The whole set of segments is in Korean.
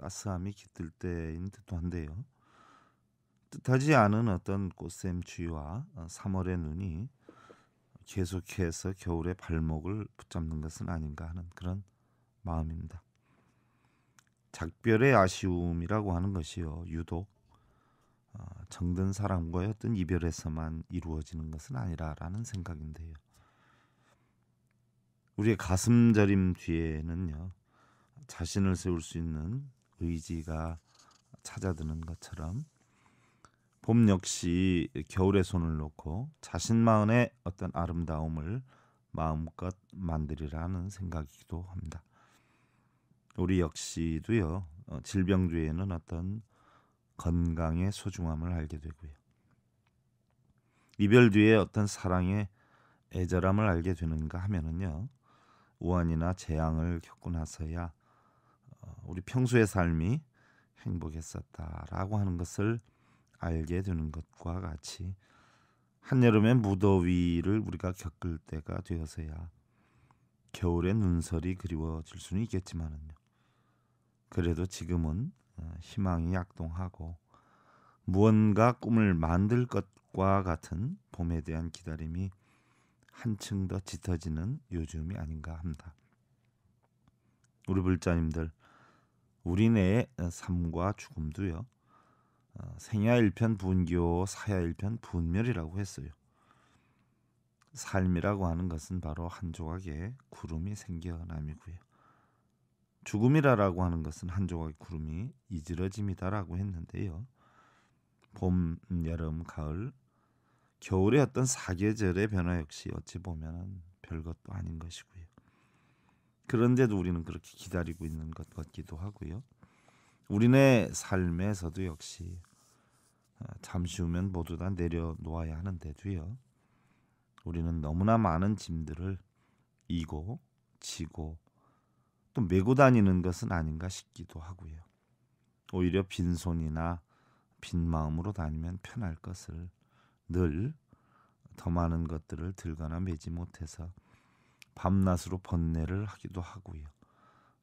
따스함이 깃들 때인 듯도 한데요. 뜻하지 않은 어떤 꽃샘추위와 3월의 어, 눈이 계속해서 겨울의 발목을 붙잡는 것은 아닌가 하는 그런 마음입니다. 작별의 아쉬움이라고 하는 것이요 유독 어, 정든 사람과 어떤 이별에서만 이루어지는 것은 아니라라는 생각인데요. 우리의 가슴 저림 뒤에는요 자신을 세울 수 있는 의지가 찾아드는 것처럼 봄 역시 겨울에 손을 놓고 자신만의 어떤 아름다움을 마음껏 만들이라는 생각이기도 합니다. 우리 역시도요 어, 질병주에는 어떤 건강의 소중함을 알게 되고요. 이별 뒤에 어떤 사랑의 애절함을 알게 되는가 하면은요 우환이나 재앙을 겪고 나서야 어, 우리 평소의 삶이 행복했었다라고 하는 것을 알게 되는 것과 같이 한여름의 무더위를 우리가 겪을 때가 되어서야 겨울의 눈설이 그리워질 수는 있겠지만은요. 그래도 지금은 어, 희망이 약동하고 무언가 꿈을 만들 것과 같은 봄에 대한 기다림이 한층 더 짙어지는 요즘이 아닌가 합니다. 우리 불자님들 우리네의 어, 삶과 죽음도요. 어, 생야 일편 분교, 사야 일편 분멸이라고 했어요. 삶이라고 하는 것은 바로 한 조각의 구름이 생겨남이고요. 죽음이라라고 하는 것은 한 조각의 구름이 이지러짐이다라고 했는데요. 봄, 음, 여름, 가을, 겨울의 어떤 사계절의 변화 역시 어찌 보면 별것도 아닌 것이고요. 그런데도 우리는 그렇게 기다리고 있는 것 같기도 하고요. 우리네 삶에서도 역시 어, 잠시 후면 모두 다 내려놓아야 하는데도요. 우리는 너무나 많은 짐들을 이고 지고 또 메고 다니는 것은 아닌가 싶기도 하고요. 오히려 빈손이나 빈 마음으로 다니면 편할 것을 늘 더 많은 것들을 들거나 메지 못해서 밤낮으로 번뇌를 하기도 하고요.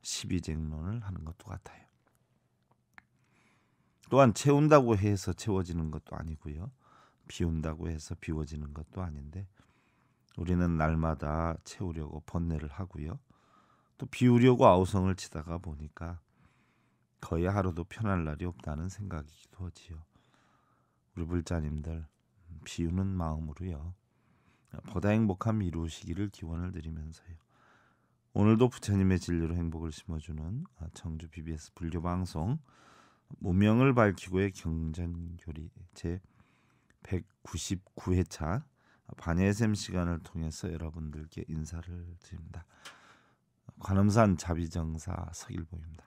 시비쟁론을 하는 것도 같아요. 또한 채운다고 해서 채워지는 것도 아니고요. 비운다고 해서 비워지는 것도 아닌데 우리는 날마다 채우려고 번뇌를 하고요. 또 비우려고 아우성을 치다가 보니까 거의 하루도 편할 날이 없다는 생각이기도 하지요. 우리 불자님들 비우는 마음으로요. 보다 행복함 이루시기를 기원을 드리면서요. 오늘도 부처님의 진리로 행복을 심어주는 아, 청주 BBS 불교 방송 무명을 밝히고의 경전교리 제 199회차 반예샘 시간을 통해서 여러분들께 인사를 드립니다. 관음산 자비정사 서일보입니다.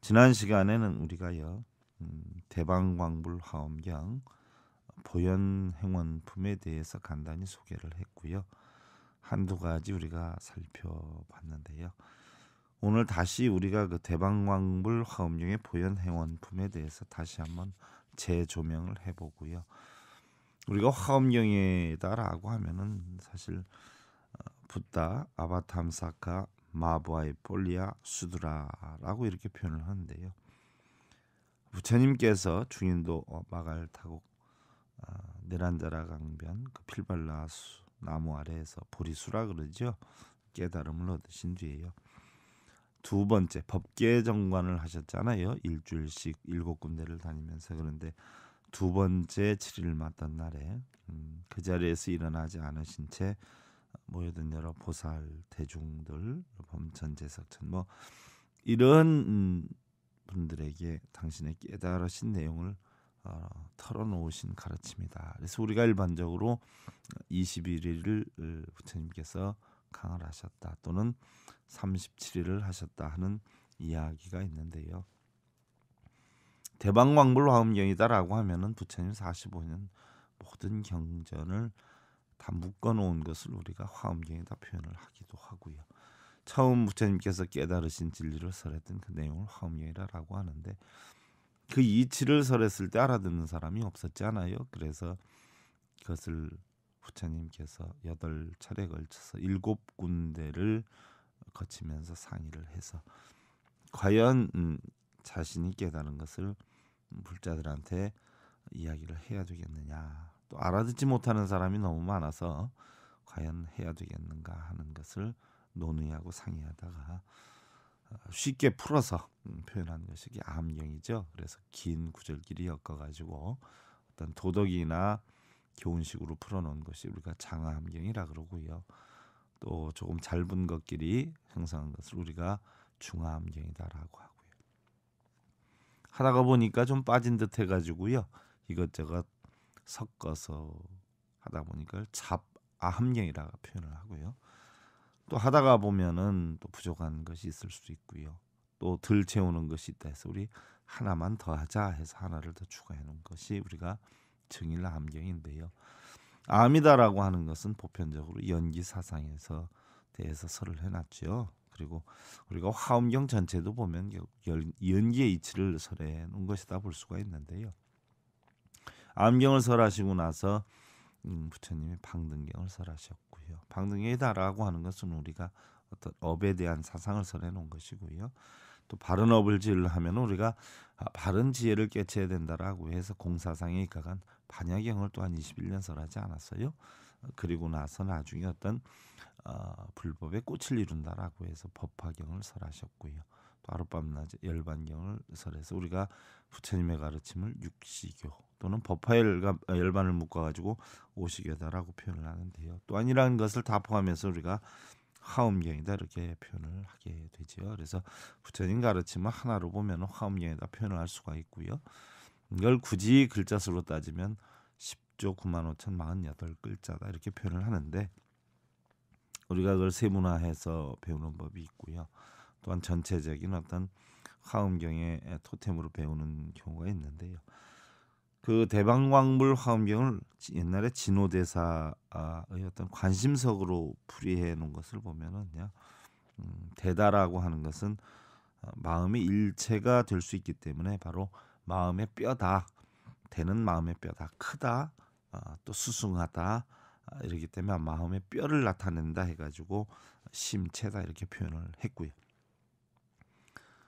지난 시간에는 우리가요 음, 대방광불 하엄경 보현 행원품에 대해서 간단히 소개를 했고요. 한두 가지 우리가 살펴봤는데요. 오늘 다시 우리가 그 대방광물 화엄령의 보현 행원품에 대해서 다시 한번 재조명을 해보고요. 우리가 화엄령이다라고 하면은 사실 어, 붓다, 아바탐사카, 마부아이 폴리아, 수드라라고 이렇게 표현을 하는데요. 부처님께서 중인도 어, 마갈 타국 아, 네란자라 강변 그 필발라수 나무 아래에서 보리수라 그러죠. 깨달음을 얻으신 뒤에요. 두 번째 법계 정관을 하셨잖아요. 일주일씩 일곱 군데를 다니면서 그런데 두 번째 칠일 맞던 날에 음, 그 자리에서 일어나지 않으신 채 모여든 여러 보살 대중들, 범천 제석천 뭐 이런 음, 분들에게 당신의 깨달으신 내용을 어, 털어놓으신 가르침이다. 그래서 우리가 일반적으로 21일을 어, 부처님께서 강을 하셨다 또는 37일을 하셨다 하는 이야기가 있는데요. 대방광불 화엄경이다라고 하면은 부처님 45년 모든 경전을 다 묶어놓은 것을 우리가 화엄경이다 표현을 하기도 하고요. 처음 부처님께서 깨달으신 진리를 설했던 그 내용을 화엄경이라고 하는데 그 이치를 설했을 때 알아듣는 사람이 없었잖아요. 그래서 그것을 부처님께서 여덟 차례 걸쳐서 일곱 군데를 거치면서 상의를 해서 과연 음, 자신이 깨달은 것을 불자들한테 이야기를 해야 되겠느냐 또 알아듣지 못하는 사람이 너무 많아서 과연 해야 되겠는가 하는 것을 논의하고 상의하다가 쉽게 풀어서 음, 표현하는 것이 암경이죠. 그래서 긴 구절길이 엮어가지고 어떤 도덕이나 교훈식으로 풀어놓은 것이 우리가 장암경이라 그러고요. 또 조금 짧은 것끼리 형성한 것을 우리가 중암경이다라고 하고요. 하다가 보니까 좀 빠진 듯 해가지고요. 이것저것 섞어서 하다 보니까 잡암경이라고 표현을 하고요. 또 하다가 보면은 또 부족한 것이 있을 수도 있고요. 또 덜 채우는 것이 있다 해서 우리 하나만 더 하자 해서 하나를 더 추가해 놓은 것이 우리가 증일 암경인데요. 암이다라고 하는 것은 보편적으로 연기 사상에서 대해서 설을 해놨죠. 그리고 우리가 화엄경 전체도 보면 연기의 이치를 설해 놓은 것이다 볼 수가 있는데요. 암경을 설하시고 나서 음, 부처님이 방등경을 설하셨고요. 방등경이다라고 하는 것은 우리가 어떤 업에 대한 사상을 설해 놓은 것이고요. 또 바른 업을 지으려면 우리가 아, 바른 지혜를 깨쳐야 된다라고 해서 공사상에 입각한 반야경을 또한 21년 설하지 않았어요. 그리고 나서 나중에 어떤 어, 불법의 꽃을 이룬다라고 해서 법화경을 설하셨고요. 하룻밤 낮에 열반경을 설해서 우리가 부처님의 가르침을 육시교 또는 법화열과 열반을 묶어가지고 오시교다라고 표현을 하는데요. 또한 이러한 것을 다 포함해서 우리가 화엄경이다 이렇게 표현을 하게 되죠 그래서 부처님 가르침을 하나로 보면 화엄경이다 표현을 할 수가 있고요. 이걸 굳이 글자 수로 따지면 10조 9만 5천 48글자다 이렇게 표현을 하는데 우리가 그걸 세분화해서 배우는 법이 있고요. 또한 전체적인 어떤 화음경의 토템으로 배우는 경우가 있는데요. 그 대방광물 화음경을 옛날에 진호대사의 어떤 관심석으로 풀이해 놓은 것을 보면은요. 음, 대다라고 하는 것은 어, 마음의 일체가 될 수 있기 때문에 바로 마음의 뼈다 되는 마음의 뼈다 크다 아, 또 수승하다 아, 이렇기 때문에 마음의 뼈를 나타낸다 해가지고 심체다 이렇게 표현을 했고요.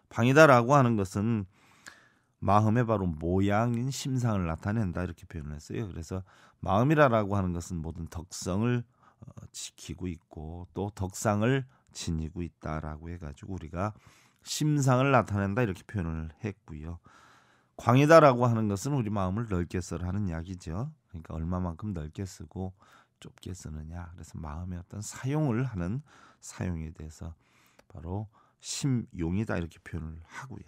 방이다라고 하는 것은 마음의 바로 모양인 심상을 나타낸다 이렇게 표현을 했어요. 그래서 마음이라라고 하는 것은 모든 덕성을 어, 지키고 있고 또 덕상을 지니고 있다라고 해가지고 우리가 심상을 나타낸다 이렇게 표현을 했고요. 광이다라고 하는 것은 우리 마음을 넓게 쓰라는 약이죠 그러니까 얼마만큼 넓게 쓰고 좁게 쓰느냐. 그래서 마음의 어떤 사용을 하는 사용에 대해서 바로 심용이다 이렇게 표현을 하고요.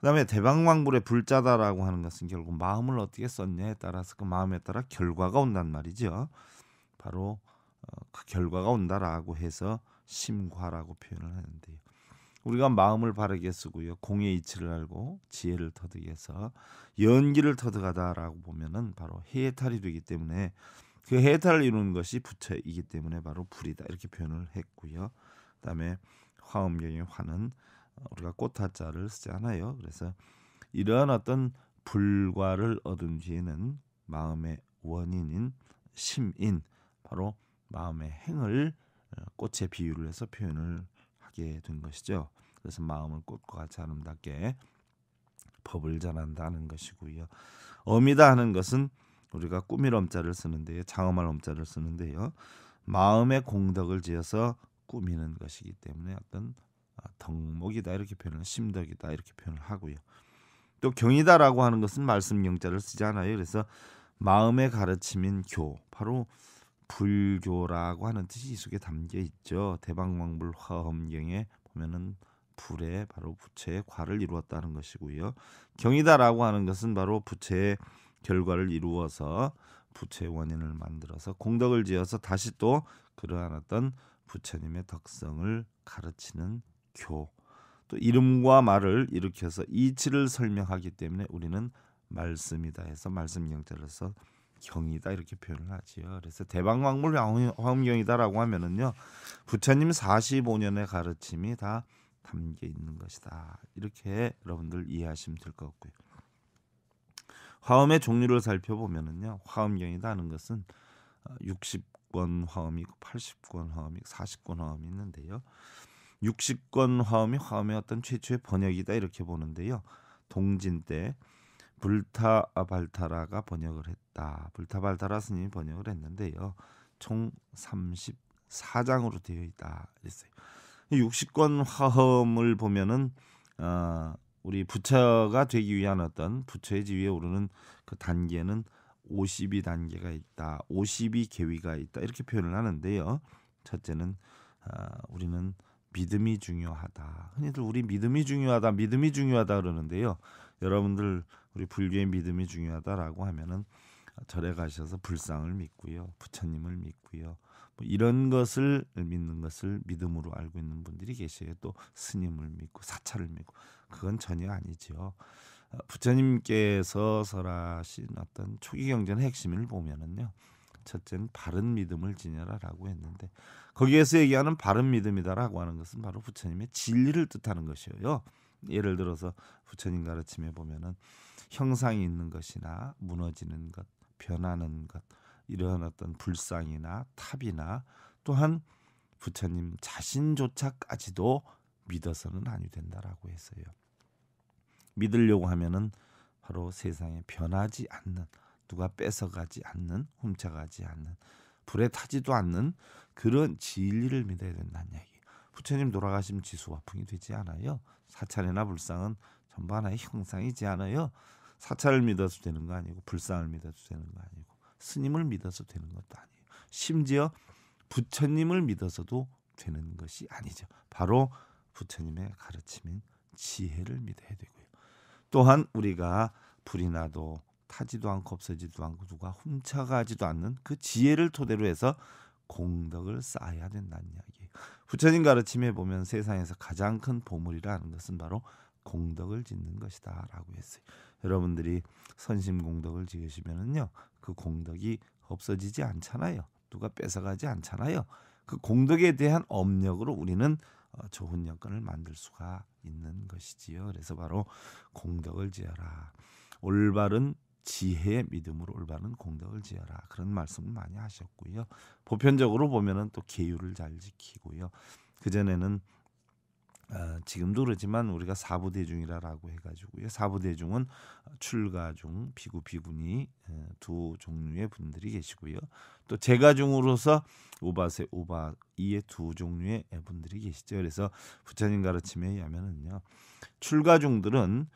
그다음에 대방광불의 불자다라고 하는 것은 결국 마음을 어떻게 썼냐에 따라서 그 마음에 따라 결과가 온단 말이죠. 바로 어, 그 결과가 온다라고 해서 심과라고 표현을 하는데요. 우리가 마음을 바르게 쓰고요. 공의 이치를 알고 지혜를 터득해서 연기를 터득하다라고 보면은 바로 해탈이 되기 때문에 그 해탈을 이루는 것이 부처이기 때문에 바로 불이다 이렇게 표현을 했고요. 그다음에 화엄경의 화는 어, 우리가 꽃화자를 쓰지 않아요. 그래서 이러한 어떤 불과를 얻은 뒤에는 마음의 원인인 심인 바로 마음의 행을 어, 꽃에 비유를 해서 표현을 하게 된 것이죠. 그래서 마음을 꽃과 같이 아름답게 법을 전한다는 것이고요. 어미다 하는 것은 우리가 꾸밀엄자를 쓰는데요. 장엄할 엄자를 쓰는데요. 마음의 공덕을 지어서 꾸미는 것이기 때문에 어떤 아, 덕목이다 이렇게 표현을 심덕이다 이렇게 표현을 하고요. 또 경이다라고 하는 것은 말씀 영자를 쓰지 않아요. 그래서 마음의 가르침인 교 바로 불교라고 하는 뜻이 이 속에 담겨 있죠. 대방망불 화엄경에 보면은 불에 바로 부채의 과를 이루었다는 것이고요. 경이다라고 하는 것은 바로 부채의 결과를 이루어서 부채 원인을 만들어서 공덕을 지어서 다시 또 그러한 어떤 부처님의 덕성을 가르치는 교. 또 이름과 말을 일으켜서 이치를 설명하기 때문에 우리는 말씀이다 해서 말씀 경자로서 경이다 이렇게 표현을 하지요. 그래서 대방광물 화엄경이다라고 하면은요. 부처님 45년의 가르침이 다 담겨 있는 것이다. 이렇게 여러분들 이해하시면 될 것 같고요. 화음의 종류를 살펴보면은요. 화음경이다 하는 것은 60권 어, 화음이 고 80권 화음이 고 40권 화음이 있는데요. 60권 화음이 화음의 어떤 최초의 번역이다 이렇게 보는데요. 동진 때 불타 발타라가 번역을 했다. 불타 발타라 스님이 번역을 했는데요. 총 34장으로 되어 있다. 그랬어요. 60권 화음을 보면은 어, 우리 부처가 되기 위한 어떤 부처의 지위에 오르는 그 단계는 52 단계가 있다. 52 계위가 있다. 이렇게 표현을 하는데요. 첫째는 아, 우리는 믿음이 중요하다. 흔히들 우리 믿음이 중요하다, 믿음이 중요하다 그러는데요. 여러분들 우리 불교의 믿음이 중요하다라고 하면은 절에 가셔서 불상을 믿고요, 부처님을 믿고요, 뭐 이런 것을 믿는 것을 믿음으로 알고 있는 분들이 계시고요. 또 스님을 믿고 사찰을 믿고 그건 전혀 아니지요. 어, 부처님께서 설하신 어떤 초기 경전의 핵심을 보면은요. 첫째는 바른 믿음을 지녀라라고 했는데 거기에서 얘기하는 바른 믿음이다라고 하는 것은 바로 부처님의 진리를 뜻하는 것이에요. 예를 들어서 부처님 가르침에 보면은 형상이 있는 것이나 무너지는 것, 변하는 것 이런 어떤 불상이나 탑이나 또한 부처님 자신조차까지도 믿어서는 아니 된다라고 했어요. 믿으려고 하면은 바로 세상에 변하지 않는 누가 뺏어가지 않는 훔쳐가지 않는 불에 타지도 않는 그런 진리를 믿어야 된다는 이야기. 부처님 돌아가심 지수화풍이 되지 않아요. 사찰이나 불상은 전부 하나의 형상이지 않아요. 사찰을 믿어서 되는 거 아니고 불상을 믿어서 되는 거 아니고 스님을 믿어서 되는 것도 아니에요. 심지어 부처님을 믿어서도 되는 것이 아니죠. 바로 부처님의 가르침인 지혜를 믿어야 되고요. 또한 우리가 불이 나도 타지도 않고 없어지도 않고 누가 훔쳐가지도 않는 그 지혜를 토대로 해서 공덕을 쌓아야 된다는 이야기. 부처님 가르침에 보면 세상에서 가장 큰 보물이라는 것은 바로 공덕을 짓는 것이다라고 했어요. 여러분들이 선심 공덕을 지으시면은요, 그 공덕이 없어지지 않잖아요. 누가 뺏어가지 않잖아요. 그 공덕에 대한 업력으로 우리는 어, 좋은 여건을 만들 수가 있는 것이지요. 그래서 바로 공덕을 지어라. 올바른 지혜의 믿음으로 올바른 공덕을 지어라. 그런 말씀을 많이 하셨고요. 보편적으로 보면은 또 계율을 잘 지키고요. 그전에는 어, 지금도 그렇지만 우리가 사부대중이라고 해가지고요. 사부대중은 출가중, 비구비구니 어, 두 종류의 분들이 계시고요. 또재가중으로서 오바세, 오바 이에두 종류의 분들이 계시죠. 그래서 부처님 가르침에 의하면은요, 출가중들은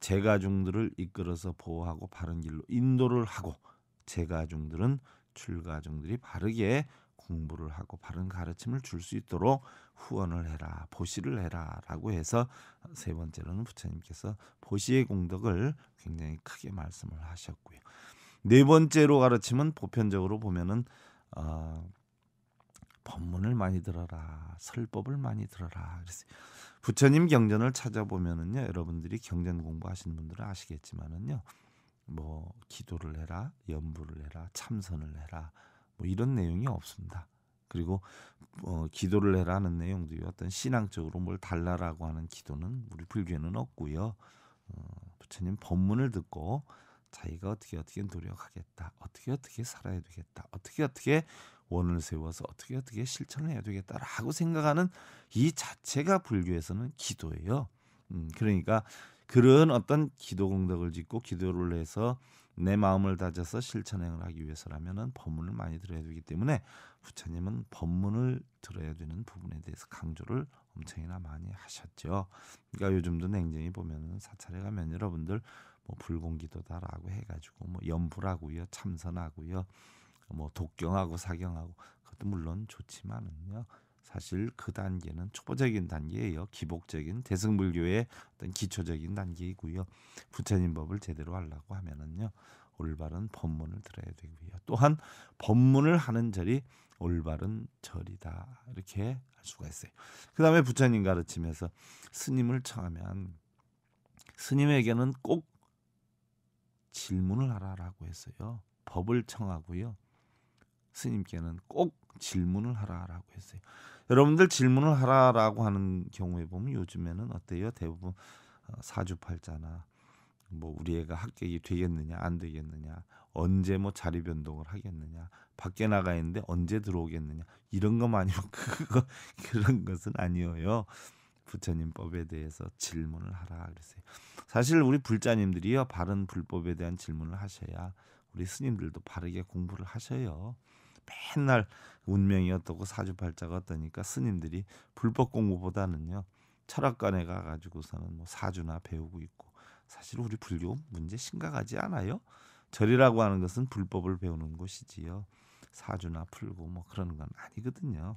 재가중들을 이끌어서 보호하고 바른 길로 인도를 하고 재가중들은 출가중들이 바르게 공부를 하고 바른 가르침을 줄 수 있도록 후원을 해라 보시를 해라라고 해서 세 번째로는 부처님께서 보시의 공덕을 굉장히 크게 말씀을 하셨고요 네 번째로 가르침은 보편적으로 보면은 어, 법문을 많이 들어라 설법을 많이 들어라 그랬어요 부처님 경전을 찾아보면은요 여러분들이 경전 공부하시는 분들은 아시겠지만은요 뭐 기도를 해라 연부를 해라 참선을 해라 뭐 이런 내용이 없습니다. 그리고 어, 기도를 해라는 내용도요. 어떤 신앙적으로 뭘 달라라고 하는 기도는 우리 불교는 에 없고요. 어, 부처님 법문을 듣고 자기가 어떻게 어떻게 노력하겠다, 어떻게 어떻게 살아야 되겠다, 어떻게 어떻게 원을 세워서 어떻게 어떻게 실천을 해야 되겠다라고 생각하는 이 자체가 불교에서는 기도예요. 음, 그러니까 그런 어떤 기도 공덕을 짓고 기도를 해서 내 마음을 다져서 실천행을 하기 위해서라면은 법문을 많이 들어야 되기 때문에 부처님은 법문을 들어야 되는 부분에 대해서 강조를 엄청이나 많이 하셨죠. 그러니까 요즘도 냉정히 보면은 사찰에 가면 여러분들 뭐 불공기도다라고 해가지고 뭐염불하고요 참선하고요, 뭐 독경하고 사경하고 그것도 물론 좋지만은요. 사실 그 단계는 초보적인 단계예요. 기복적인 대승불교의 어떤 기초적인 단계이고요. 부처님 법을 제대로 하려고 하면은요. 올바른 법문을 들어야 되고요. 또한 법문을 하는 절이 올바른 절이다. 이렇게 할 수가 있어요. 그다음에 부처님 가르침에서 스님을 청하면 스님에게는 꼭 질문을 하라라고 했어요. 법을 청하고요. 스님께는 꼭 질문을 하라라고 했어요. 여러분들 질문을 하라라고 하는 경우에 보면 요즘에는 어때요? 대부분 어, 사주팔자나 뭐 우리 애가 합격이 되겠느냐 안 되겠느냐 언제 뭐 자리 변동을 하겠느냐 밖에 나가 있는데 언제 들어오겠느냐 이런 것만이면 그거 그런 것은 아니에요. 부처님 법에 대해서 질문을 하라 그랬어요. 사실 우리 불자님들이요 바른 불법에 대한 질문을 하셔야 우리 스님들도 바르게 공부를 하셔요. 맨날 운명이 었다고 사주팔자가 어떠니까 스님들이 불법 공부보다는요 철학관에 가가지고서는 뭐 사주나 배우고 있고 사실 우리 불교 문제 심각하지 않아요. 절이라고 하는 것은 불법을 배우는 곳이지요. 사주나 풀고 뭐 그런 건 아니거든요.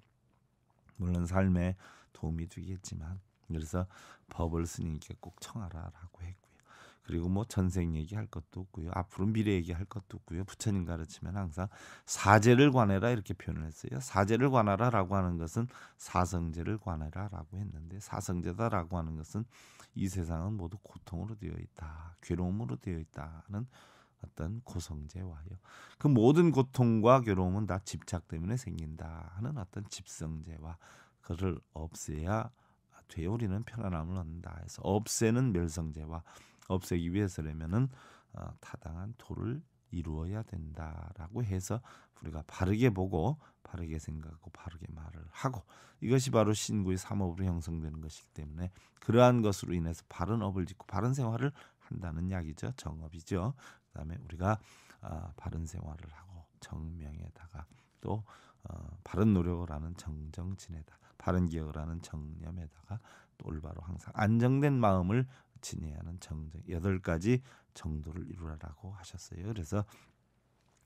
물론 삶에 도움이 되겠지만 그래서 법을 스님께 꼭 청하라라고 했고. 그리고 뭐 전생 얘기할 것도 없고요. 앞으로 미래 얘기할 것도 없고요. 부처님 가르치면 항상 사제를 관해라 이렇게 표현을 했어요. 사제를 관하라라고 하는 것은 사성제를 관해라라고 했는데 사성제다라고 하는 것은 이 세상은 모두 고통으로 되어 있다. 괴로움으로 되어 있다는 어떤 고성제와요. 그 모든 고통과 괴로움은 다 집착 때문에 생긴다 하는 어떤 집성제와 그를 없애야 되어우리는 편안함을 얻는다 해서 없애는 멸성제와 없애기 위해서라면은 어, 타당한 토를 이루어야 된다라고 해서 우리가 바르게 보고 바르게 생각하고 바르게 말을 하고 이것이 바로 신구의 삼업으로 형성되는 것이기 때문에 그러한 것으로 인해서 바른 업을 짓고 바른 생활을 한다는 이야기죠 정업이죠 그다음에 우리가 어, 바른 생활을 하고 정명에다가 또 어, 바른 노력을 하는 정정진에다 바른 기억을 하는 정념에다가 또 올바로 항상 안정된 마음을 그친해 하는 정정 여덟 가지 정도를 이루라라고 하셨어요. 그래서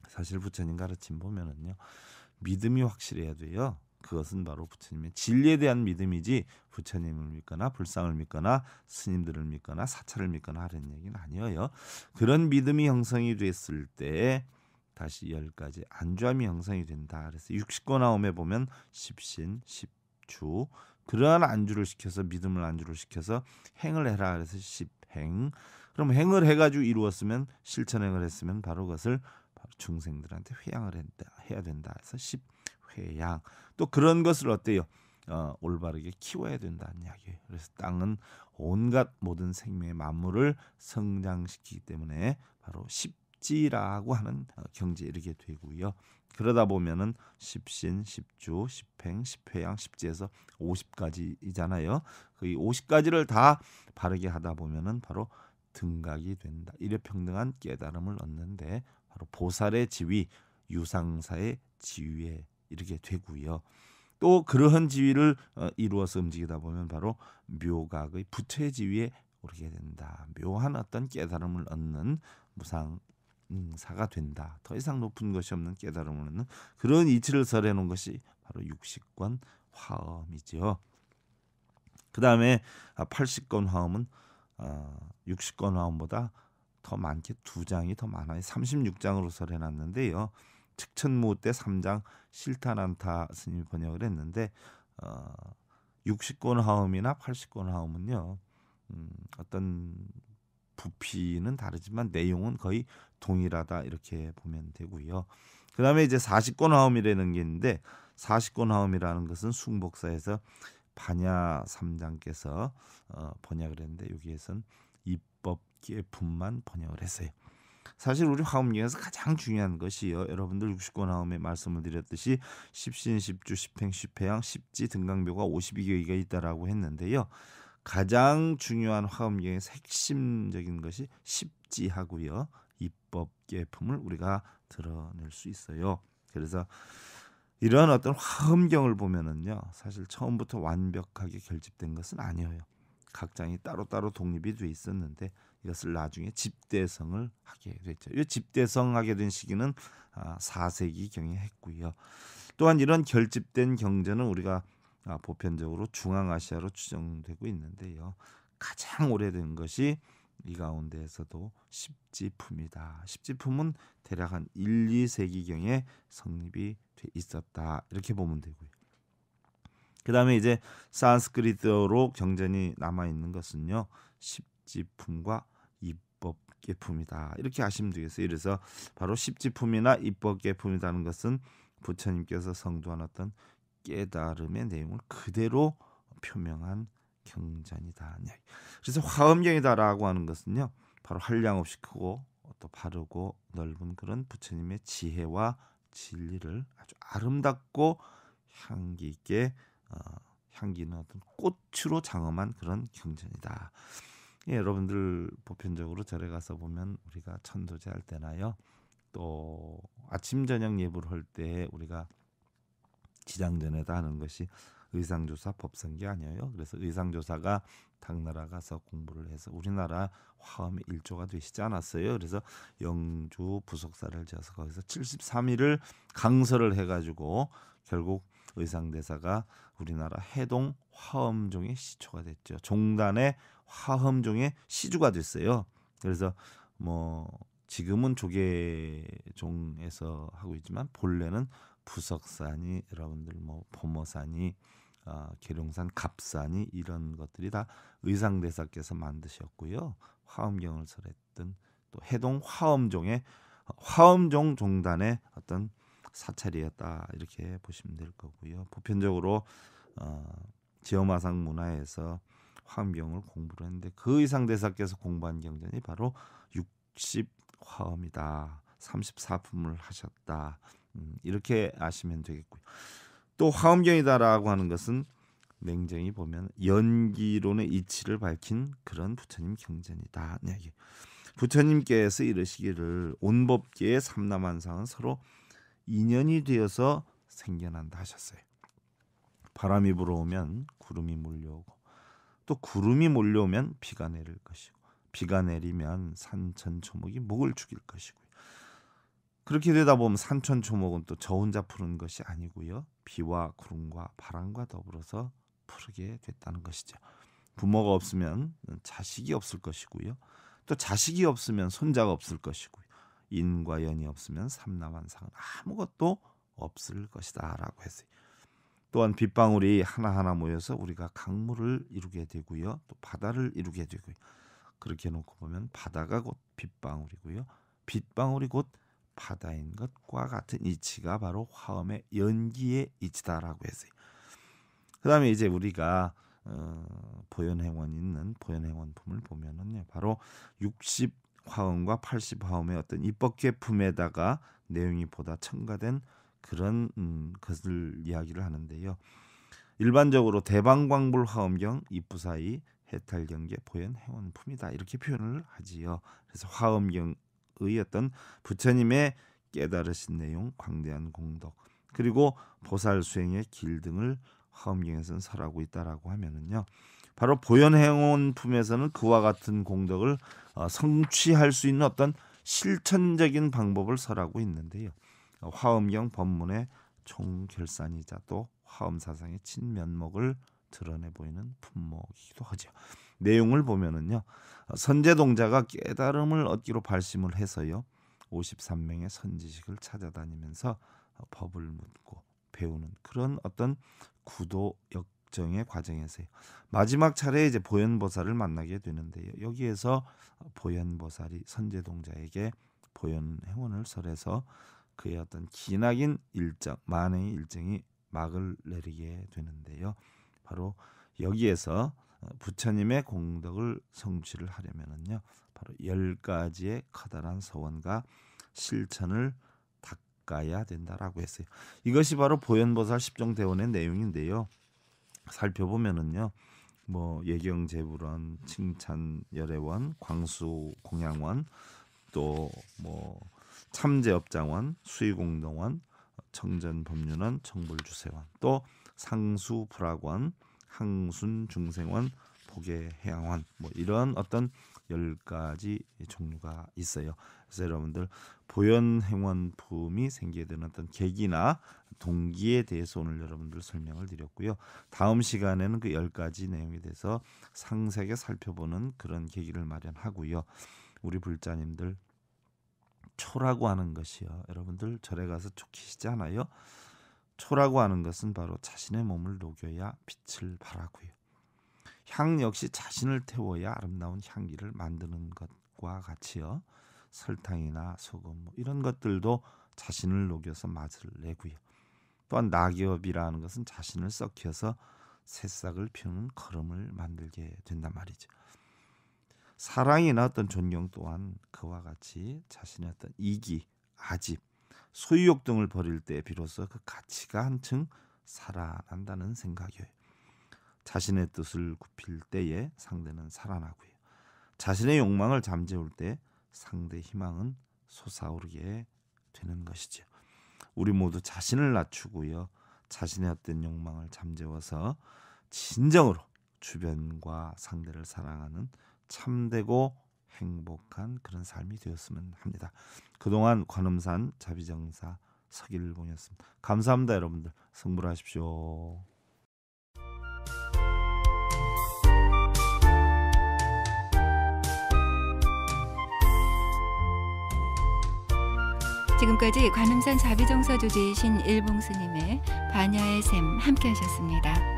사실 부처님 가르침 보면은요 믿음이 확실해야 돼요. 그것은 바로 부처님의 진리에 대한 믿음이지 부처님을 믿거나 불상을 믿거나 스님들을 믿거나 사찰을 믿거나 하는 얘기는 아니에요. 그런 믿음이 형성이 됐을 때 다시 열 가지 안주함이 형성이 된다. 그래서 육십권나오에 보면 십신, 십주, 그러한 안주를 시켜서 믿음을 안주를 시켜서 행을 해라 그래서 십행. 그럼 행을 해가지고 이루었으면 실천행을 했으면 바로 그것을 바로 중생들한테 회양을 했다 해야 된다 해서 십회양. 또 그런 것을 어때요? 어, 올바르게 키워야 된다는 이야기예요. 그래서 땅은 온갖 모든 생명의 만물을 성장시키기 때문에 바로 십지라고 하는 어, 경지에 이르게 되고요. 그러다 보면은 십신, 십주, 십행, 십회양, 십지에서 오십가지이잖아요그오십가지를다 바르게 하다 보면은 바로 등각이 된다. 이래 평등한 깨달음을 얻는데 바로 보살의 지위, 유상사의 지위에 이렇게 되고요. 또 그러한 지위를 어, 이루어서 움직이다 보면 바로 묘각의 부처의 지위에 오르게 된다. 묘한 어떤 깨달음을 얻는 무상 음, 사가 된다. 더 이상 높은 것이 없는 깨달음을 얻는 그런 이치를 설해 놓은 것이 바로 육식권 화엄이지요. 그 다음에 80권 아, 화엄은 어, 아, 60권 화엄보다 더 많게 두 장이 더 많아요. 36장으로 설해 놨는데요. 측천무 때 3장 실탄안타 스님이 번역을 했는데 어, 60권 화엄이나 80권 화엄은요. 음, 어떤 부피는 다르지만 내용은 거의 동일하다 이렇게 보면 되고요. 그다음에 이제 40권 화엄이라는 게 있는데 40권 화엄이라는 것은 숭복사에서 반야 삼장께서 어, 번역을 했는데 여기에선 입법 계품만 번역을 했어요. 사실 우리 화음 중에서 가장 중요한 것이요. 여러분들 60권 화엄에 말씀을 드렸듯이 십신 십주 십행 십해양 십지 등강묘가 52개가 있다라고 했는데요. 가장 중요한 화엄경의 핵심적인 것이 십지하고요. 입법 계품을 우리가 드러낼 수 있어요. 그래서 이러한 어떤 화엄경을 보면은요. 사실 처음부터 완벽하게 결집된 것은 아니에요. 각 장이 따로따로 독립이 돼 있었는데 이것을 나중에 집대성을 하게 됐죠. 이 집대성하게 된 시기는 4세기 아, 경에 했고요. 또한 이런 결집된 경전은 우리가 아, 보편적으로 중앙아시아로 추정되고 있는데요. 가장 오래된 것이 이 가운데에서도 십지품이다. 십지품은 대략 한 1, 2세기경에 성립이 돼 있었다. 이렇게 보면 되고요. 그 다음에 이제 산스크리트어로 경전이 남아 있는 것은요 십지품과 입법계품이다 이렇게 아시면 되겠어요. 그래서 바로 십지품이나 입법계품이라는 것은 부처님께서 성도한 어떤 깨달음의 내용을 그대로 표명한 경전이다. 그래서 화엄경이다라고 하는 것은요, 바로 한량 없이 크고 또 바르고 넓은 그런 부처님의 지혜와 진리를 아주 아름답고 향기 있게 어, 향기는 어떤 꽃으로 장엄한 그런 경전이다. 예, 여러분들 보편적으로 절에 가서 보면 우리가 천도제 할 때나요, 또 아침 저녁 예불 할때 우리가 지장전에다 하는 것이 의상조사 법상기 아니에요. 그래서 의상조사가 당나라 가서 공부를 해서 우리나라 화엄의 일조가 되시지 않았어요. 그래서 영주 부속사를 지어서 거기서 73일을 강설을 해가지고 결국 의상대사가 우리나라 해동 화엄종의 시초가 됐죠. 종단의 화엄종의 시주가 됐어요. 그래서 뭐 지금은 조계종에서 하고 있지만 본래는 부석산이 여러분들 뭐 보모산이 어, 계룡산 갑산이 이런 것들이 다 의상대사께서 만드셨고요. 화엄경을 설했던 또 해동 화엄종의 어, 화엄종 종단의 어떤 사찰이었다 이렇게 보시면 될 거고요. 보편적으로 어, 지엄마상 문화에서 화엄경을 공부를 했는데 그 의상대사께서 공부한 경전이 바로 60화엄이다. 34품을 하셨다. 음, 이렇게 아시면 되겠고요. 또 화엄경이다라고 하는 것은 냉정히 보면 연기론의 이치를 밝힌 그런 부처님 경전이다. 네, 부처님께서 이르시기를 온법계의 삼남한상은 서로 인연이 되어서 생겨난다 하셨어요. 바람이 불어오면 구름이 몰려오고 또 구름이 몰려오면 비가 내릴 것이고 비가 내리면 산천 초목이 목을 죽일 것이고 그렇게 되다 보면 산천 초목은 또 저 혼자 푸는 것이 아니고요. 비와 구름과 바람과 더불어서 푸르게 됐다는 것이죠. 부모가 없으면 자식이 없을 것이고요. 또 자식이 없으면 손자가 없을 것이고요. 인과 연이 없으면 삼남한상은 아무것도 없을 것이다라고 했어요. 또한 빗방울이 하나하나 모여서 우리가 강물을 이루게 되고요. 또 바다를 이루게 되고요. 그렇게 놓고 보면 바다가 곧 빗방울이고요. 빗방울이 곧 바다인 것과 같은 이치가 바로 화음의 연기의 이치다라고 했어요. 그 다음에 이제 우리가 어, 보현행원 있는 보현행원품을 보면은요 바로 60 화음과 80 화음의 어떤 입법계 품에다가 내용이 보다 첨가된 그런 음, 것을 이야기를 하는데요. 일반적으로 대방광불 화음경 입부사이 해탈경계 보현 행원품이다 이렇게 표현을 하지요. 그래서 화음경 의어던 부처님의 깨달으신 내용, 광대한 공덕 그리고 보살 수행의 길 등을 화엄경에서는 설하고 있다라고 하면은요. 바로 보현행원 품에서는 그와 같은 공덕을 어, 성취할 수 있는 어떤 실천적인 방법을 설하고 있는데요. 화엄경 법문의 총결산이자 또 화엄사상의 친면목을 드러내 보이는 품목이기도 하죠. 내용을 보면은요. 선제동자가 깨달음을 얻기로 발심을 해서요. 53명의 선지식을 찾아다니면서 법을 묻고 배우는 그런 어떤 구도 역정의 과정에서요. 마지막 차례에 이제 보현보살을 만나게 되는데요. 여기에서 보현보살이 선제동자에게 보현 행원을 설해서 그의 어떤 기나긴 일정, 만행의 일정이 막을 내리게 되는데요. 바로 여기에서 부처님의 공덕을 성취를 하려면은요 바로 열 가지의 커다란 소원과 실천을 닦아야 된다라고 했어요. 이것이 바로 보현보살 십정대원의 내용인데요. 살펴보면은요 뭐 예경제불원, 칭찬열애원, 광수공양원, 또 뭐 참제업장원, 수의공동원, 청전법륜원, 청불주세원, 또 상수불학원, 항순, 중생원, 복의 해양원뭐 이런 어떤 열 가지 종류가 있어요. 그래서 여러분들 보현행원품이 생기게 되는 어떤 계기나 동기에 대해서 오늘 여러분들 설명을 드렸고요. 다음 시간에는 그 열 가지 내용에 대해서 상세하게 살펴보는 그런 계기를 마련하고요. 우리 불자님들 초라고 하는 것이요. 여러분들 절에 가서 촉히시지 않아요? 초라고 하는 것은 바로 자신의 몸을 녹여야 빛을 발하고요. 향 역시 자신을 태워야 아름다운 향기를 만드는 것과 같이요. 설탕이나 소금 뭐 이런 것들도 자신을 녹여서 맛을 내고요. 또한 낙엽이라는 것은 자신을 썩혀서 새싹을 피우는 걸음을 만들게 된단 말이죠. 사랑이나 어떤 존경 또한 그와 같이 자신의 어떤 이기, 아집 소유욕 등을 버릴 때 비로소 그 가치가 한층 살아난다는 생각이에요. 자신의 뜻을 굽힐 때에 상대는 살아나고요. 자신의 욕망을 잠재울 때 상대 희망은 솟아오르게 되는 것이죠. 우리 모두 자신을 낮추고요. 자신의 어떤 욕망을 잠재워서 진정으로 주변과 상대를 사랑하는 참되고 행복한 그런 삶이 되었으면 합니다. 그동안 관음산 자비정사 서길봉이었습니다. 감사합니다, 여러분들. 승부하십시오. 지금까지 관음산 자비정사 조지이신 일봉스님의 반야의 샘 함께 하셨습니다.